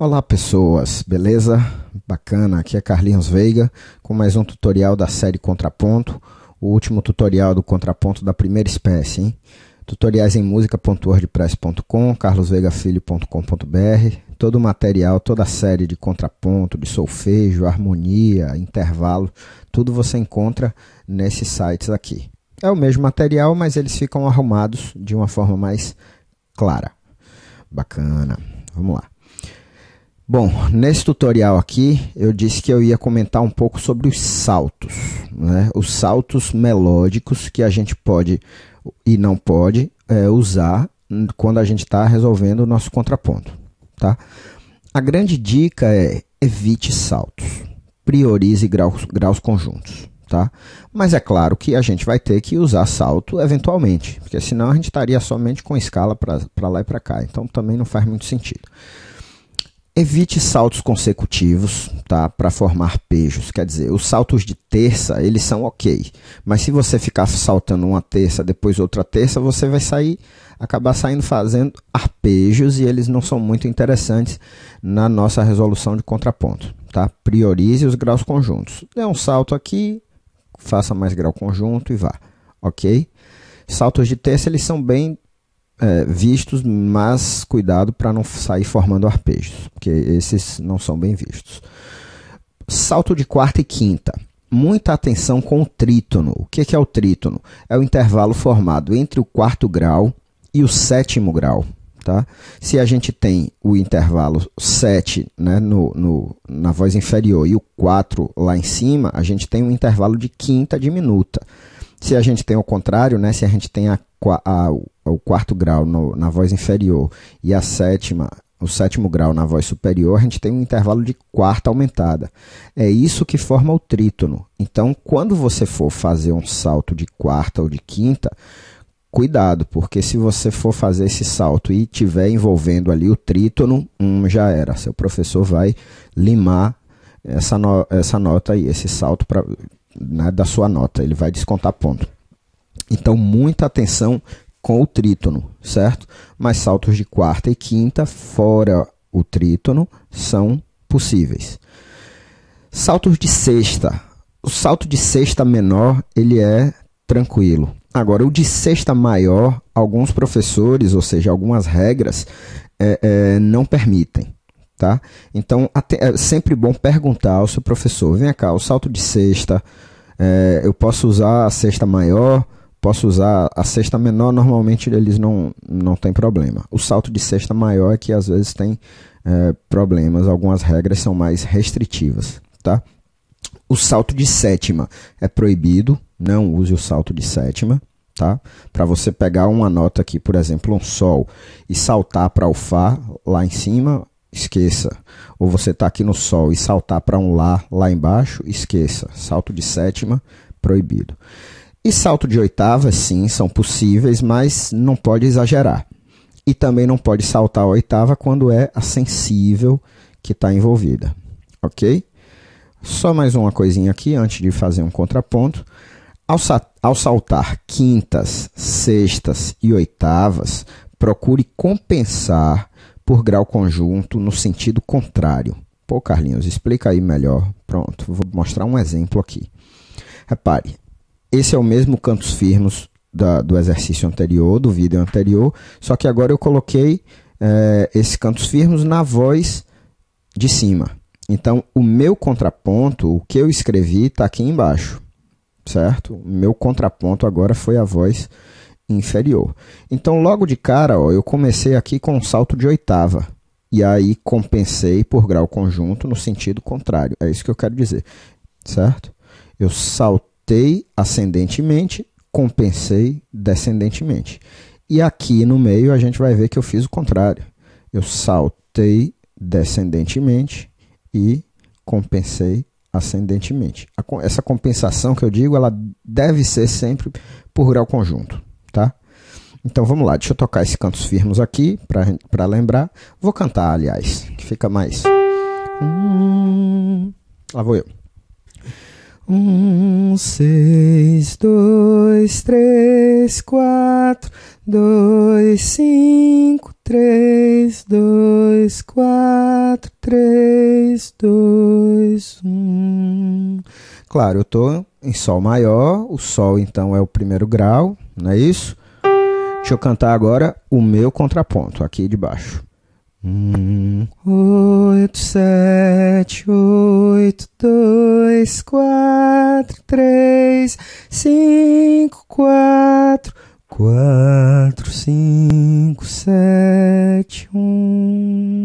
Olá pessoas, beleza? Bacana, aqui é Carlinhos Veiga com mais um tutorial da série Contraponto, o último tutorial do Contraponto da primeira espécie, hein? Tutoriais em música.wordpress.com, carlosvegafilho.com.br, todo o material, toda a série de contraponto, de solfejo, harmonia, intervalo, tudo você encontra nesses sites aqui. É o mesmo material, mas eles ficam arrumados de uma forma mais clara. Bacana, vamos lá. Bom, nesse tutorial aqui eu disse que eu ia comentar um pouco sobre os saltos, né? os saltos melódicos que a gente pode e não pode é, usar quando a gente está resolvendo o nosso contraponto. Tá? A grande dica é evite saltos, priorize graus, graus conjuntos. Tá? Mas é claro que a gente vai ter que usar salto eventualmente, porque senão a gente estaria somente com escala para lá e para cá, então também não faz muito sentido. Evite saltos consecutivos, tá? Para formar pejos. Quer dizer, os saltos de terça, eles são ok. Mas se você ficar saltando uma terça, depois outra terça, você vai sair, acabar saindo fazendo arpejos e eles não são muito interessantes na nossa resolução de contraponto, tá? Priorize os graus conjuntos. Dê um salto aqui, faça mais grau conjunto e vá, ok? Saltos de terça, eles são bem é, vistos, mas cuidado para não sair formando arpejos, porque esses não são bem vistos. Salto de quarta e quinta. Muita atenção com o trítono. O que é, o trítono? É o intervalo formado entre o quarto grau e o sétimo grau. Tá? Se a gente tem o intervalo 7 né, no, no, na voz inferior e o 4 lá em cima, a gente tem um intervalo de quinta diminuta. Se a gente tem o contrário, né? Se a gente tem a, a, o quarto grau no, na voz inferior e a sétima o sétimo grau na voz superior, a gente tem um intervalo de quarta aumentada. É isso que forma o trítono. Então, quando você for fazer um salto de quarta ou de quinta, cuidado, porque se você for fazer esse salto e tiver envolvendo ali o trítono, hum, já era. Seu professor vai limar essa, no essa nota aí, esse salto para né, da sua nota, ele vai descontar ponto. Então, muita atenção com o trítono, certo? Mas saltos de quarta e quinta, fora o trítono, são possíveis. Saltos de sexta. O salto de sexta menor, ele é tranquilo. Agora, o de sexta maior, alguns professores, ou seja, algumas regras, é, é, não permitem tá? Então é sempre bom perguntar ao seu professor, vem cá, o salto de sexta é, eu posso usar a cesta maior, posso usar a cesta menor, normalmente eles não, não tem problema. O salto de sexta maior é que às vezes tem é, problemas, algumas regras são mais restritivas, tá? O salto de sétima é proibido, não use o salto de sétima, tá? Para você pegar uma nota aqui, por exemplo, um sol e saltar para o fá lá em cima, esqueça. Ou você tá aqui no sol e saltar para um lá, lá embaixo, esqueça. Salto de sétima, proibido. E salto de oitava, sim, são possíveis, mas não pode exagerar. E também não pode saltar a oitava quando é a sensível que está envolvida, ok? Só mais uma coisinha aqui antes de fazer um contraponto. Ao, sa ao saltar quintas, sextas e oitavas, procure compensar por grau conjunto no sentido contrário. Pô, Carlinhos, explica aí melhor. Pronto, vou mostrar um exemplo aqui. Repare, esse é o mesmo cantos firmos da, do exercício anterior, do vídeo anterior, só que agora eu coloquei é, eh, esses cantos firmos na voz de cima. Então, o meu contraponto, o que eu escrevi, está aqui embaixo, certo? O meu contraponto agora foi a voz inferior. Então, logo de cara, ó, eu comecei aqui com um salto de oitava. E aí compensei por grau conjunto no sentido contrário. É isso que eu quero dizer, certo? Eu saltei ascendentemente, compensei descendentemente. E aqui no meio a gente vai ver que eu fiz o contrário. Eu saltei descendentemente e compensei ascendentemente. Essa compensação que eu digo, ela deve ser sempre por grau conjunto, tá? Então vamos lá, deixa eu tocar esse cantos firmos aqui para lembrar. Vou cantar, aliás, que fica mais. Hum, lá vou eu. Um, seis, dois, três, quatro, dois, cinco, três, dois, quatro, três, dois, um. Claro, eu tô em Sol maior, o Sol então é o primeiro grau, não é isso? Deixa eu cantar agora o meu contraponto aqui de baixo. oito, sete, oito, dois, quatro, três, cinco, quatro, quatro, cinco, sete, um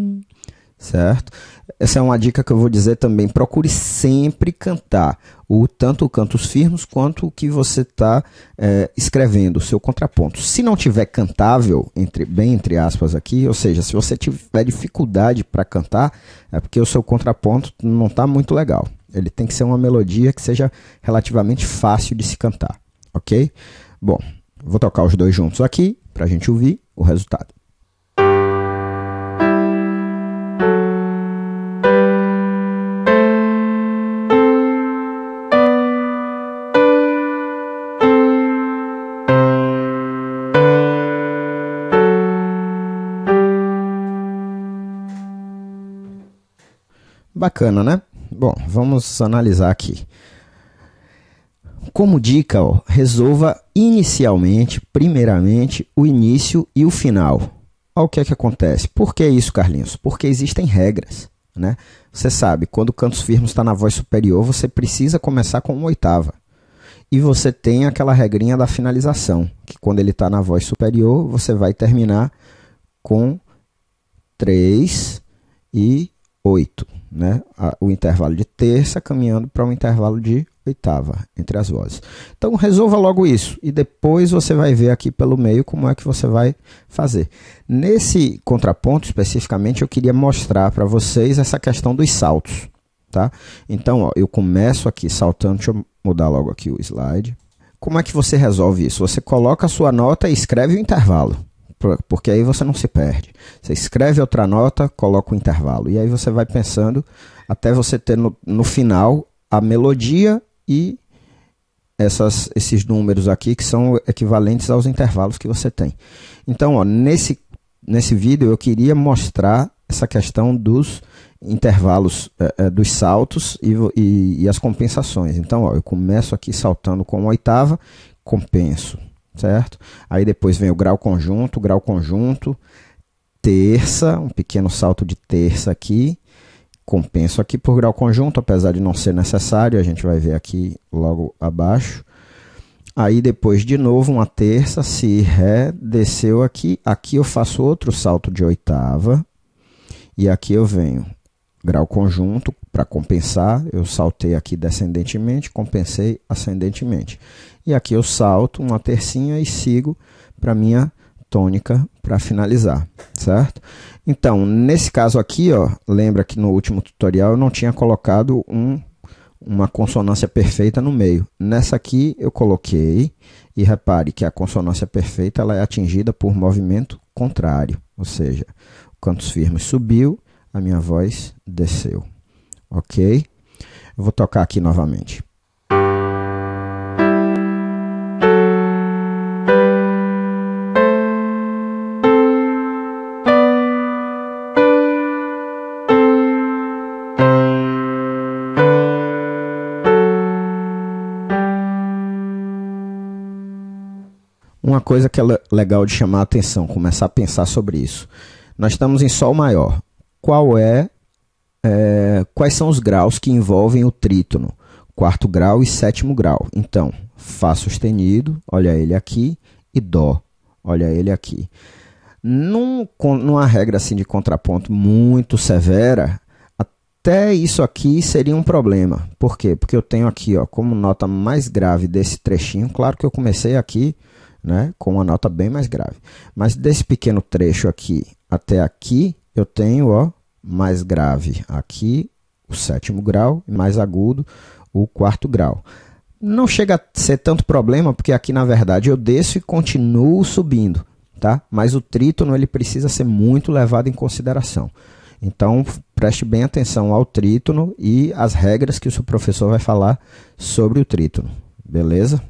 certo? Essa é uma dica que eu vou dizer também. Procure sempre cantar o tanto cantos firmes quanto o que você está é, escrevendo, o seu contraponto. Se não tiver cantável, entre, bem entre aspas aqui, ou seja, se você tiver dificuldade para cantar, é porque o seu contraponto não está muito legal. Ele tem que ser uma melodia que seja relativamente fácil de se cantar, ok? Bom, vou tocar os dois juntos aqui para a gente ouvir o resultado. Bacana, né? Bom, vamos analisar aqui. Como dica, ó, resolva inicialmente, primeiramente, o início e o final. Olha o que é que acontece. Por que isso, Carlinhos? Porque existem regras. Né? Você sabe, quando o cantos firmos está na voz superior, você precisa começar com uma oitava. E você tem aquela regrinha da finalização, que quando ele está na voz superior, você vai terminar com 3 e oito, né? o intervalo de terça caminhando para o um intervalo de oitava entre as vozes. Então resolva logo isso e depois você vai ver aqui pelo meio como é que você vai fazer. Nesse contraponto especificamente eu queria mostrar para vocês essa questão dos saltos, tá? Então ó, eu começo aqui saltando, deixa eu mudar logo aqui o slide. Como é que você resolve isso? Você coloca a sua nota e escreve o intervalo porque aí você não se perde. Você escreve outra nota, coloca o um intervalo, e aí você vai pensando até você ter no, no final a melodia e essas, esses números aqui que são equivalentes aos intervalos que você tem. Então, ó, nesse, nesse vídeo eu queria mostrar essa questão dos intervalos, é, é, dos saltos e, e, e, as compensações. Então, ó, eu começo aqui saltando com a oitava, compenso certo? Aí depois vem o grau conjunto, grau conjunto, terça, um pequeno salto de terça aqui, compenso aqui por grau conjunto, apesar de não ser necessário, a gente vai ver aqui logo abaixo. Aí depois de novo uma terça, se ré, desceu aqui, aqui eu faço outro salto de oitava e aqui eu venho grau conjunto, para compensar, eu saltei aqui descendentemente, compensei ascendentemente. E aqui eu salto uma tercinha e sigo para minha tônica para finalizar, certo? Então, nesse caso aqui, ó, lembra que no último tutorial eu não tinha colocado um, uma consonância perfeita no meio. Nessa aqui eu coloquei, e repare que a consonância perfeita ela é atingida por movimento contrário, ou seja, o cantos firmes subiu, a minha voz desceu ok? vou tocar aqui novamente. Uma coisa que é legal de chamar a atenção, começar a pensar sobre isso. Nós estamos em Sol maior. Qual é é, quais são os graus que envolvem o trítono, quarto grau e sétimo grau. Então, Fá sustenido, olha ele aqui, e Dó, olha ele aqui. Num, numa regra assim de contraponto muito severa, até isso aqui seria um problema. Por quê? Porque eu tenho aqui, ó, como nota mais grave desse trechinho, claro que eu comecei aqui né, com uma nota bem mais grave. Mas desse pequeno trecho aqui até aqui, eu tenho ó, mais grave aqui, o sétimo grau, e mais agudo, o quarto grau. Não chega a ser tanto problema, porque aqui na verdade eu desço e continuo subindo, tá? Mas o trítono ele precisa ser muito levado em consideração. Então, preste bem atenção ao trítono e às regras que o seu professor vai falar sobre o trítono, beleza?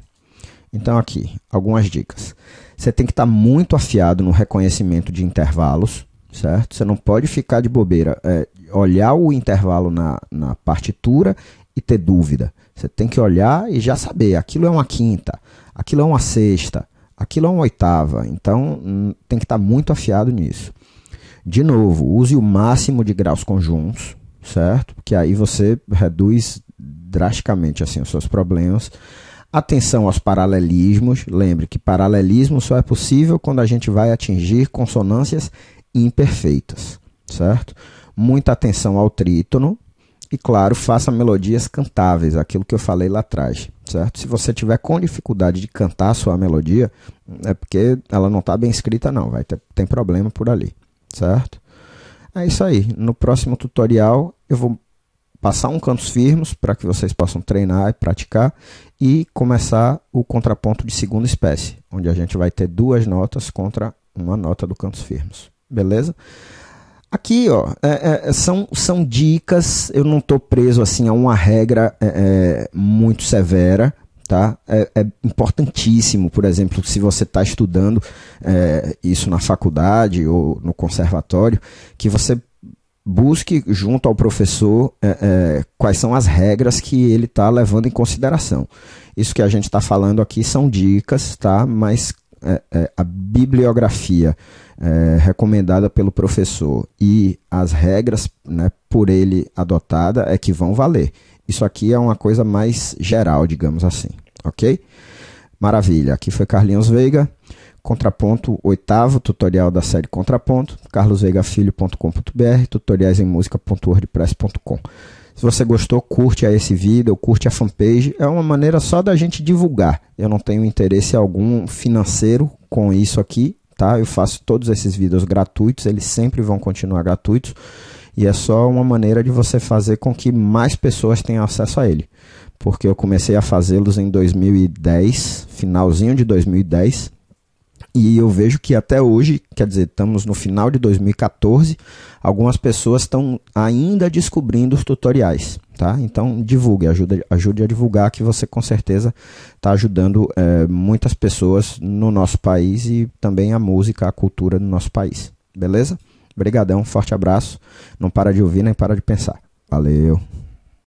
Então, aqui, algumas dicas. Você tem que estar muito afiado no reconhecimento de intervalos, certo? Você não pode ficar de bobeira, é, olhar o intervalo na, na partitura e ter dúvida. Você tem que olhar e já saber, aquilo é uma quinta, aquilo é uma sexta, aquilo é uma oitava. Então, hum, tem que estar tá muito afiado nisso. De novo, use o máximo de graus conjuntos, certo? Porque aí você reduz drasticamente assim os seus problemas. Atenção aos paralelismos. Lembre que paralelismo só é possível quando a gente vai atingir consonâncias imperfeitas, certo? Muita atenção ao trítono e, claro, faça melodias cantáveis, aquilo que eu falei lá atrás, certo? Se você tiver com dificuldade de cantar a sua melodia, é porque ela não está bem escrita, não, vai ter, tem problema por ali, certo? É isso aí. No próximo tutorial eu vou passar um cantos firmes para que vocês possam treinar e praticar e começar o contraponto de segunda espécie, onde a gente vai ter duas notas contra uma nota do cantos firmes beleza? Aqui, ó, é, é, é, são, são dicas, eu não estou preso assim a uma regra é, é, muito severa, tá? É, é, importantíssimo, por exemplo, se você está estudando é, isso na faculdade ou no conservatório, que você busque junto ao professor é, é quais são as regras que ele está levando em consideração. Isso que a gente está falando aqui são dicas, tá? Mas é, é, a bibliografia é, recomendada pelo professor e as regras né, por ele adotada é que vão valer. Isso aqui é uma coisa mais geral, digamos assim, ok? Maravilha, aqui foi Carlinhos Veiga, Contraponto, oitavo tutorial da série Contraponto, carlosveigafilho.com.br, tutoriais em música.wordpress.com. Se você gostou, curte esse vídeo, curte a fanpage. É uma maneira só da gente divulgar. Eu não tenho interesse algum financeiro com isso aqui, tá? Eu faço todos esses vídeos gratuitos, eles sempre vão continuar gratuitos. E é só uma maneira de você fazer com que mais pessoas tenham acesso a ele. Porque eu comecei a fazê-los em 2010, finalzinho de 2010 e eu vejo que até hoje, quer dizer, estamos no final de 2014, algumas pessoas estão ainda descobrindo os tutoriais, tá? Então divulgue, ajude, ajude a divulgar que você com certeza está ajudando é, muitas pessoas no nosso país e também a música, a cultura do nosso país, beleza? Obrigadão, forte abraço, não para de ouvir nem para de pensar. Valeu!